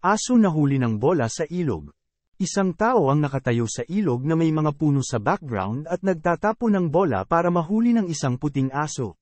Aso nahuli ng bola sa ilog. Isang tao ang nakatayo sa ilog na may mga puno sa background at nagtatapon ng bola para mahuli ng isang puting aso.